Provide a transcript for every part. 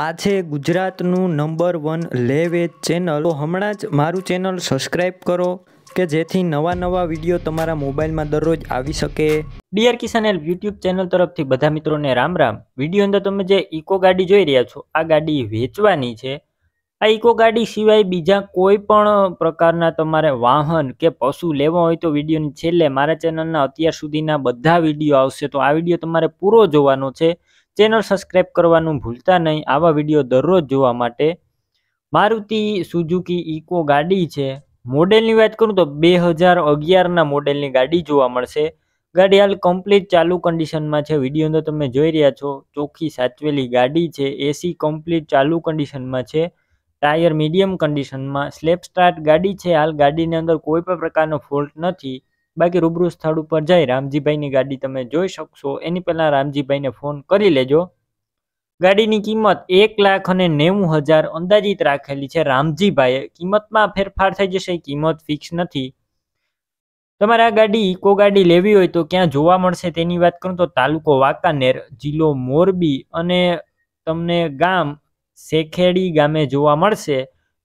આ છે ગુજરાતનું નંબર વન લેવેજ ચેનલ તો હમણાં જ મારું ચેનલ સબસ્ક્રાઈબ કરો કે જેથી નવા નવા વિડીયો તમારા મોબાઈલમાં દરરોજ આવી શકે ડિયર કિસાન હેલ્પ યુટ્યુબ ચેનલ તરફથી બધા મિત્રોને રામ રામ વિડીયો અંદર તમે જે ઇકો ગાડી જોઈ રહ્યા છો આ ગાડી વેચવાની છે આ ઇકો ગાડી સિવાય બીજા કોઈ પણ પ્રકારના તમારે વાહન કે પશુ લેવા હોય તો વિડીયોની છેલ્લે મારા ચેનલના અત્યાર સુધીના બધા વિડીયો આવશે તો આ વિડીયો તમારે પૂરો જોવાનો છે ચેનલ સબસ્ક્રાઈબ કરવાનું ભૂલતા નહીં આવા વિડીયો દરરોજ જોવા માટે મારુતિ સુઝુકી ઇકો ગાડી છે મોડેલની વાત કરું તો બે હજાર અગિયારના મોડેલની ગાડી જોવા મળશે ગાડી હાલ કમ્પ્લીટ ચાલુ કન્ડિશનમાં છે વિડીયો અંદર તમે જોઈ રહ્યા છો ચોખ્ખી સાચવેલી ગાડી છે એસી કમ્પ્લીટ ચાલુ કન્ડિશનમાં છે ટાયર મીડિયમ કન્ડિશનમાં સ્લેપ સ્ટાર્ટ ગાડી છે હાલ ગાડીની અંદર કોઈ પણ પ્રકારનો ફોલ્ટ નથી બાકી રૂબરૂ સ્થળ ઉપર જઈ રામજીભાઈની ગાડી તમે જોઈ શકશો એની પહેલાં રામજીભાઈને ફોન કરી લેજો ગાડીની કિંમત એક લાખ અને નેવું હજાર અંદાજિત રાખેલી છે રામજીભાઈએ કિંમતમાં ફેરફાર થઈ જશે કિંમત ફિક્સ નથી તમારે આ ગાડી ઇકો ગાડી લેવી હોય તો ક્યાં જોવા મળશે તેની વાત કરું તો તાલુકો વાંકાનેર જિલ્લો મોરબી અને તમને ગામ શેખેડી ગામે જોવા મળશે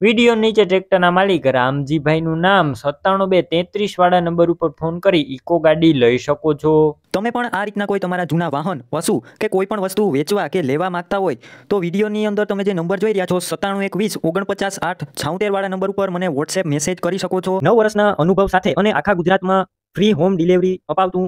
વિડીયો નીચે ટ્રેક્ટરના માલિક રામજીભાઈનું નામ સત્તાણું બે તેત્રીસ વાળા નંબર ઉપર ફોન કરી ઇકો ગાડી લઈ શકો છો તમે પણ આ રીતના કોઈ તમારા જૂના વાહન પશુ કે કોઈ પણ વસ્તુ વેચવા કે લેવા માંગતા હોય તો વિડીયોની અંદર તમે જે નંબર જોઈ રહ્યા છો સત્તાણું એકવીસ ઓગણપચાસ આઠ છાઉતેર વાળા નંબર ઉપર મને વોટ્સએપ મેસેજ કરી શકો છો નવ વર્ષના અનુભવ સાથે અને આખા ગુજરાતમાં ફ્રી હોમ ડિલિવરી અપાવતું